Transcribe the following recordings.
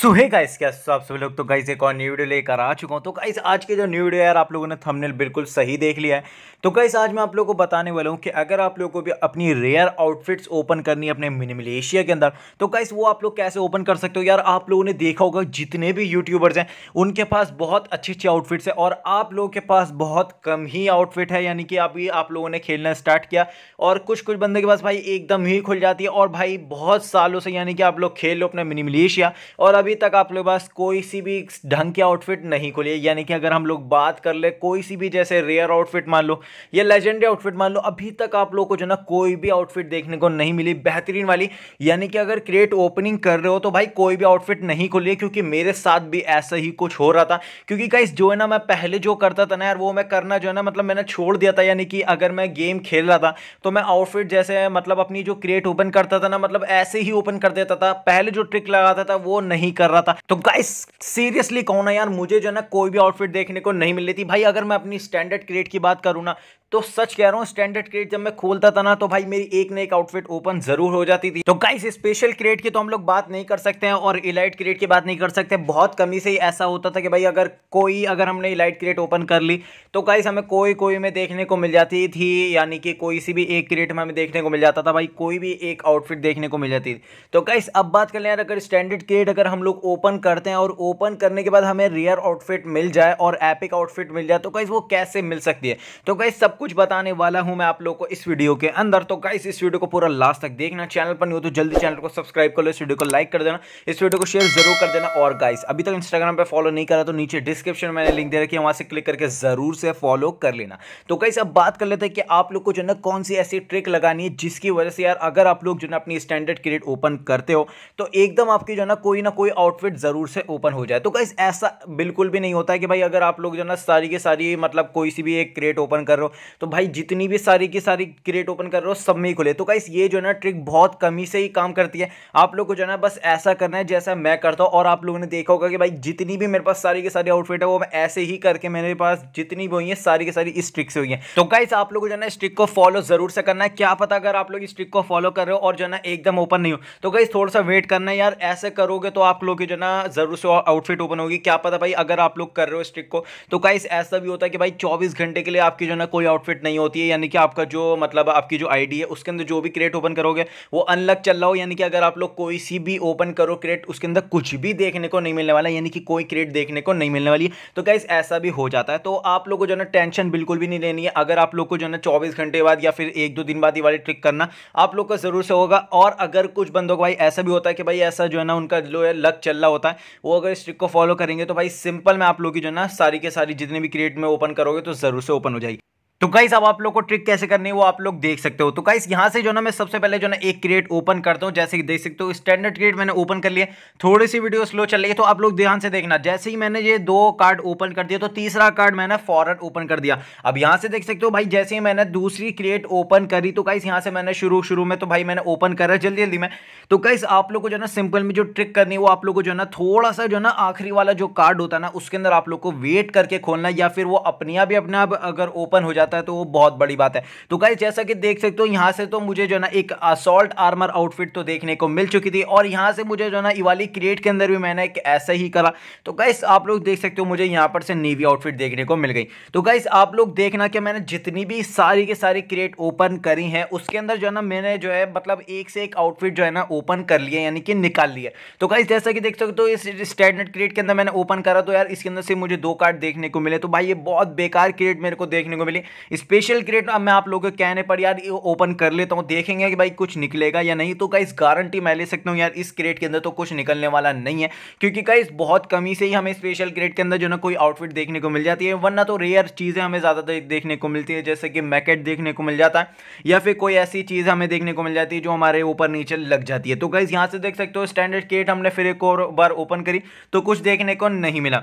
सुबह का गाइस क्या आप सभी लोग तो गाइस एक और न्यू वीडियो लेकर आ चुका हूँ तो गाइस आज के जो न्यू वीडियो यार आप लोगों ने थंबनेल बिल्कुल सही देख लिया है तो गाइस आज मैं आप लोगों को बताने वाला हूँ कि अगर आप लोगों को भी अपनी रेयर आउटफिट्स ओपन करनी है अपने मिनिमलेशिया के अंदर तो गाइस वो आप लोग कैसे ओपन कर सकते हो यार आप लोगों ने देखा होगा जितने भी यूट्यूबर्स हैं उनके पास बहुत अच्छे अच्छी आउटफिट्स है और आप लोगों के पास बहुत कम ही आउटफिट है यानी कि अभी आप लोगों ने खेलना स्टार्ट किया और कुछ कुछ बंदे के पास भाई एकदम ही खुल जाती है और भाई बहुत सालों से यानी कि आप लोग खेल लो अपने मिनिमलेशिया और अभी तक आप लोग पास कोई सी भी ढंग की आउटफिट नहीं खुली है यानी कि अगर हम लोग बात कर ले कोई सी भी जैसे रेयर आउटफिट मान लो या लेजेंडरी आउटफिट मान लो अभी तक आप लोग को जो ना कोई भी आउटफिट देखने को नहीं मिली बेहतरीन वाली यानी कि अगर क्रिएट ओपनिंग कर रहे हो तो भाई कोई भी आउटफिट नहीं खुली है क्योंकि मेरे साथ भी ऐसा ही कुछ हो रहा था क्योंकि कहीं जो है ना मैं पहले जो करता था ना यार वो मैं करना जो है ना मतलब मैंने छोड़ दिया था यानी कि अगर मैं गेम खेल रहा था तो मैं आउटफिट जैसे मतलब अपनी जो क्रिएट ओपन करता था ना मतलब ऐसे ही ओपन कर देता था पहले जो ट्रिक लगाता था वो नहीं कर रहा था तो गाइस सीरियसली कौन है यार मुझे जो है ना कोई भी आउटफिट देखने को नहीं मिल रही थी भाई अगर मैं अपनी स्टैंडर्ड क्रिएट की बात करूँ ना तो सच कह रहा हूँ स्टैंडर्ड क्रेट जब मैं खोलता था ना तो भाई मेरी एक ना एक आउटफिट ओपन जरूर हो जाती थी तो गाइस स्पेशल क्रेट की तो हम लोग बात नहीं कर सकते हैं और इलाइट क्रेट की बात नहीं कर सकते बहुत कमी से ही ऐसा होता था कि भाई अगर कोई अगर हमने इलाइट क्रेट ओपन कर ली तो गाइस हमें कोई कोई में देखने को मिल जाती थी यानी कि कोई सी भी एक क्रेट में हमें देखने को मिल जाता था भाई कोई भी एक आउटफिट देखने को मिल जाती थी तो गाइस अब बात कर लें अगर स्टैंडर्ड क्रेट अगर हम लोग ओपन करते हैं और ओपन करने के बाद हमें रियर आउटफिट मिल जाए और एपिक आउटफिट मिल जाए तो गाइस वो कैसे मिल सकती है तो गाइस सब कुछ बताने वाला हूं मैं आप लोग को इस वीडियो के अंदर तो गाइस इस वीडियो को पूरा लास्ट तक देखना चैनल पर नहीं हो तो जल्दी चैनल को सब्सक्राइब कर लो इस वीडियो को लाइक कर देना इस वीडियो को शेयर जरूर कर देना और गाइस अभी तक इंस्टाग्राम पर फॉलो नहीं करा तो नीचे डिस्क्रिप्शन में मैंने लिंक दे रखी है वहां से क्लिक करके जरूर से फॉलो कर लेना तो गाइस अब बात कर लेते हैं कि आप लोग को जो ना कौन सी ऐसी ट्रिक लगानी है जिसकी वजह से यार अगर आप लोग जो ना अपनी स्टैंडर्ड क्रिएट ओपन करते हो तो एकदम आपकी जो ना कोई ना कोई आउटफिट जरूर से ओपन हो जाए तो गाइस ऐसा बिल्कुल भी नहीं होता है कि भाई अगर आप लोग जो ना सारी के सारी मतलब कोई सी भी एक क्रिएट ओपन कर रहे हो तो भाई जितनी भी सारी की सारी क्रेट ओपन कर रहे हो सब में ही खुले तो गाइस ये जो है ना ट्रिक बहुत कमी से ही काम करती है आप लोग को जो है ना बस ऐसा करना है जैसा मैं करता हूँ और आप लोगों ने देखा होगा कि भाई जितनी भी मेरे पास सारी की सारी आउटफिट है वो मैं ऐसे ही करके मेरे पास जितनी भी हुई है सारी की सारी इस ट्रिक से हुई है तो गाइस आप लोग को जो है ना इस ट्रिक को फॉलो जरूर से करना है क्या पता अगर आप लोग इस ट्रिक को फॉलो कर रहे हो और जो है ना एकदम ओपन नहीं हो तो गाइस थोड़ा सा वेट करना है यार ऐसे करोगे तो आप लोग की जो है ना जरूर से आउटफिट ओपन होगी क्या पता भाई अगर आप लोग कर रहे हो इस ट्रिक को तो गाइस ऐसा भी होता है कि भाई चौबीस घंटे के लिए आपकी जो है ना कोई आउटफिट नहीं होती है यानी कि आपका जो मतलब आपकी जो आईडी है उसके अंदर जो भी क्रेट ओपन करोगे वो अनलक चल रहा हो यानी कि अगर आप लोग कोई सी भी ओपन करो क्रेट उसके अंदर कुछ भी देखने को नहीं मिलने वाला यानी कि कोई क्रेट देखने को नहीं मिलने वाली तो गाइज ऐसा भी हो जाता है तो आप लोग को जो है टेंशन बिल्कुल भी नहीं लेनी है अगर आप लोग को जो है चौबीस घंटे बाद या फिर एक दो दिन बाद ये वाली ट्रिक करना आप लोग का ज़रूर से होगा और अगर कुछ बंदों को भाई ऐसा भी होता है कि भाई ऐसा जो है ना उनका जो है लक चल रहा होता है वो अगर इस ट्रिक को फॉलो करेंगे तो भाई सिंपल में आप लोग की जो है ना सारी के सारी जितने भी क्रिएट में ओपन करोगे तो ज़रूर से ओपन हो जाएगी तो गाइस अब आप लोग को ट्रिक कैसे करनी है वो आप लोग देख सकते हो तो गाइस यहाँ से जो ना मैं सबसे पहले जो ना एक क्रिएट ओपन करता हूँ जैसे कि देख सकते हो स्टैंडर्ड क्रिएट मैंने ओपन कर लिए थोड़ी सी वीडियो स्लो चल रही है तो आप लोग ध्यान से देखना जैसे ही मैंने ये दो कार्ड ओपन कर दिया तो तीसरा कार्ड मैंने फॉरन ओपन कर दिया अब यहाँ से देख सकते हो भाई जैसे ही मैंने दूसरी क्रिएट ओपन करी तो गाइस यहाँ से मैंने शुरू शुरू में तो भाई मैंने ओपन करा जल्दी जल्दी में तो गाइस आप लोग को जो ना सिंपल में जो ट्रिक करनी है वो आप लोग को जो ना थोड़ा सा जो ना आखिरी वाला जो कार्ड होता है ना उसके अंदर आप लोग को वेट करके खोलना या फिर वो अपने आप ही अपने आप अगर ओपन हो जाता जाता है तो वो बहुत बड़ी बात है तो गाइज जैसा कि देख सकते हो यहाँ से तो मुझे जो है ना एक असॉल्ट आर्मर आउटफिट तो देखने को मिल चुकी थी और यहाँ से मुझे जो है ना इवाली क्रिएट के अंदर भी मैंने एक ऐसे ही करा तो गाइस आप लोग देख सकते हो मुझे यहाँ पर से नेवी आउटफिट देखने को मिल गई तो गाइस आप लोग देखना कि मैंने जितनी भी सारी के सारी क्रिएट ओपन करी हैं उसके अंदर जो है ना मैंने जो है मतलब एक से एक आउटफिट जो है ना ओपन कर लिया यानी कि निकाल लिया तो गाइस जैसा कि देख सकते हो इस स्टैंडर्ड क्रिएट के अंदर मैंने ओपन करा तो यार इसके अंदर से मुझे दो कार्ड देखने को मिले तो भाई ये बहुत बेकार क्रिएट मेरे को देखने को मिली स्पेशल क्रेट अब मैं आप लोगों के कहने पर यार ओपन कर लेता हूँ देखेंगे कि भाई कुछ निकलेगा या नहीं तो गाइस गारंटी मैं ले सकता हूँ यार इस क्रेट के अंदर तो कुछ निकलने वाला नहीं है क्योंकि कई बहुत कमी से ही हमें स्पेशल क्रेट के अंदर जो ना कोई आउटफिट देखने को मिल जाती है वरना तो रेयर चीज़ें हमें ज़्यादातर देखने को मिलती है जैसे कि मैकेट देखने को मिल जाता है या फिर कोई ऐसी चीज़ हमें देखने को मिल जाती है जो हमारे ऊपर नीचे लग जाती है तो कई यहाँ से देख सकते हो स्टैंडर्ड क्रेट हमने फिर एक और बार ओपन करी तो कुछ देखने को नहीं मिला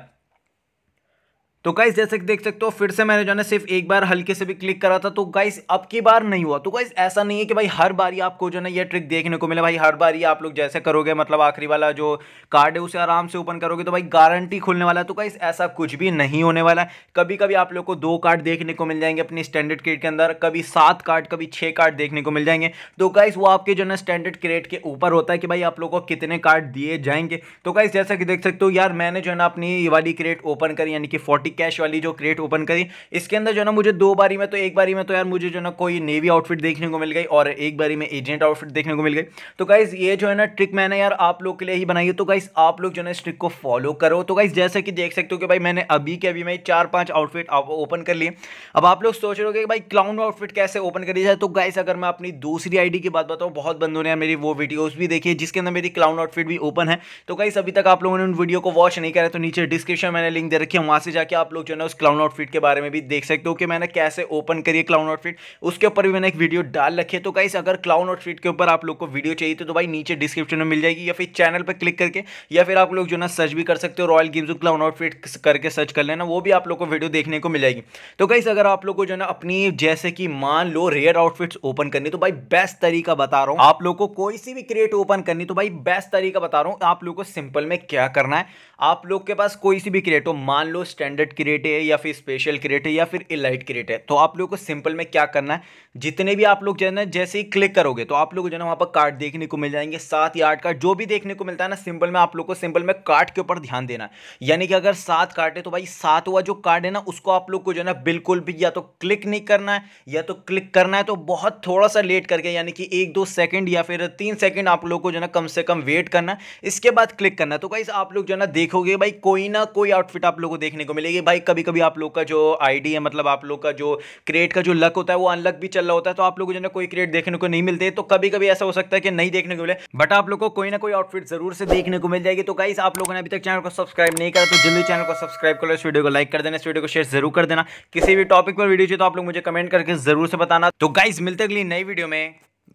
तो गाइस जैसे कि देख सकते हो फिर से मैंने जो है सिर्फ एक बार हल्के से भी क्लिक करा था तो गाइस अब की बार नहीं हुआ तो गाइस ऐसा नहीं है कि भाई हर बार ही आपको जो है ये ट्रिक देखने को मिले भाई हर बार ही आप लोग जैसे करोगे मतलब आखिरी वाला जो कार्ड है उसे आराम से ओपन करोगे तो भाई गारंटी खुलने वाला है तो गाइस ऐसा कुछ भी नहीं होने वाला है कभी कभी आप लोग को दो कार्ड देखने को मिल जाएंगे अपनी स्टैंडर्ड क्रेड के अंदर कभी सात कार्ड कभी छः कार्ड देखने को मिल जाएंगे तो गाइस वो आपके जो है स्टैंडर्ड क्रेड के ऊपर होता है कि भाई आप लोग को कितने कार्ड दिए जाएंगे तो गाइस जैसा कि देख सकते हो यार मैंने जो है ना अपनी वाली क्रेड ओपन करी यानी कि फोर्टी दी कैश वाली जो क्रेट ओपन करी इसके अंदर जो ना मुझे दो बारी में तो एक बारी में तो यार मुझे जो ना कोई नेवी आउटफिट देखने को मिल गई और एक बारी में एजेंट आउटफिट देखने को मिल गई तो गाइज़ ये जो है ना ट्रिक मैंने यार आप लोग के लिए ही बनाई है तो गाइज़ आप लोग जो ना इस ट्रिक को फॉलो करो तो गाइज़ जैसे कि देख सकते हो कि भाई मैंने अभी के अभी मैं चार पाँच आउटफिट ओपन कर लिए अब आप लोग सोच रहे हो कि भाई क्लाउन आउटफिट कैसे ओपन करी जाए तो गाइस अगर मैं अपनी दूसरी आईडी की बात बताऊँ बहुत बंदों ने यार मेरी वो वीडियोस भी देखी है जिसके अंदर मेरी क्लाउन आउटफिट भी ओपन है तो गाइस अभी तक आप लोगों ने उन वीडियो को वॉच नहीं करा तो नीचे डिस्क्रिप्शन मैंने लिंक दे रखी है वहाँ से जाकर आप लोग जो है उस क्लाउन आउटफिट के बारे में भी देख सकते हो कि मैंने कैसे ओपन करिए क्लाउन आउटफिट उसके ऊपर भी मैंने एक वीडियो डाल रखी है तो गाइस अगर क्लाउन आउटफिट के ऊपर आप लोग को वीडियो चाहिए तो, तो भाई नीचे डिस्क्रिप्शन में मिल जाएगी या फिर चैनल पर क्लिक करके या फिर आप लोग जो ना सर्च भी कर सकते हो रॉयल गेम्स क्लाउन आउटफिट करके सर्च कर लेना वो भी आप लोग को वीडियो देखने को मिल जाएगी तो गाइस अगर आप लोग को जो ना अपनी जैसे कि मान लो रेयर आउटफिट्स ओपन करनी तो भाई बेस्ट तरीका बता रहा हूँ आप लोग को कोई सी भी क्रिएट ओपन करनी तो भाई बेस्ट तरीका बता रहा हूँ आप लोग को सिंपल में क्या करना है आप लोग के पास कोई सी भी क्रिएट हो मान लो स्टैंडर्ड प्रोजेक्ट क्रिएट है या फिर स्पेशल क्रिएट है या फिर इलाइट क्रिएट है तो आप लोगों को सिंपल में क्या करना है जितने भी आप लोग जो है ना जैसे ही क्लिक करोगे तो आप लोग जो है ना वहाँ पर कार्ड देखने को मिल जाएंगे सात या आठ कार्ड जो भी देखने को मिलता है ना सिंपल में आप लोग को सिंपल में कार्ड के ऊपर ध्यान देना यानी कि अगर सात कार्ड है तो भाई सात हुआ जो कार्ड है ना उसको आप लोग को जो है ना बिल्कुल भी या तो क्लिक नहीं करना है या तो क्लिक करना है तो बहुत थोड़ा सा लेट करके यानी कि एक दो सेकेंड या फिर तीन सेकेंड आप लोग को जो है ना कम से कम वेट करना इसके बाद क्लिक करना तो भाई आप लोग जो है ना देखोगे भाई कोई ना कोई आउटफिट आप लोग को देखने को मिलेगी लेकिन भाई कभी कभी आप लोग का जो आईडी है मतलब आप लोग का जो क्रेट का जो लक होता है वो अनलक भी चल रहा होता है तो आप लोग को जो ना कोई क्रेट देखने को नहीं मिलते तो कभी कभी ऐसा हो सकता है कि नहीं देखने को मिले बट आप लोग को कोई ना कोई आउटफिट जरूर से देखने को मिल जाएगी तो गाइस आप लोगों ने अभी तक चैनल को सब्सक्राइब नहीं करा तो जल्दी चैनल को सब्सक्राइब करो इस वीडियो को लाइक कर देना इस वीडियो को शेयर जरूर कर देना किसी भी टॉपिक पर वीडियो चाहिए तो आप लोग मुझे कमेंट करके जरूर से बताना तो गाइज मिलते अगली नई वीडियो में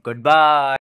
गुड बाय